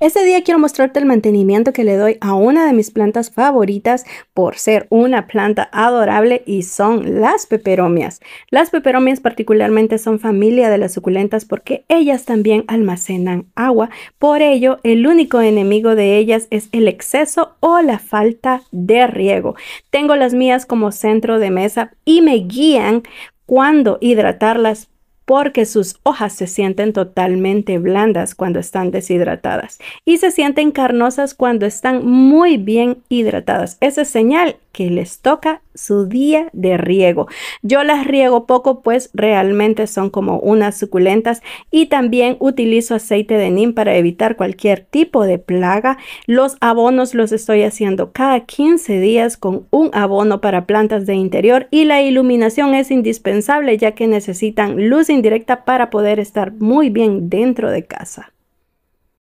Este día quiero mostrarte el mantenimiento que le doy a una de mis plantas favoritas por ser una planta adorable y son las peperomias. Las peperomias particularmente son familia de las suculentas porque ellas también almacenan agua. Por ello, el único enemigo de ellas es el exceso o la falta de riego. Tengo las mías como centro de mesa y me guían cuando hidratarlas porque sus hojas se sienten totalmente blandas cuando están deshidratadas y se sienten carnosas cuando están muy bien hidratadas. Esa es señal que les toca su día de riego. Yo las riego poco, pues realmente son como unas suculentas y también utilizo aceite de nim para evitar cualquier tipo de plaga. Los abonos los estoy haciendo cada 15 días con un abono para plantas de interior y la iluminación es indispensable ya que necesitan luz directa para poder estar muy bien dentro de casa.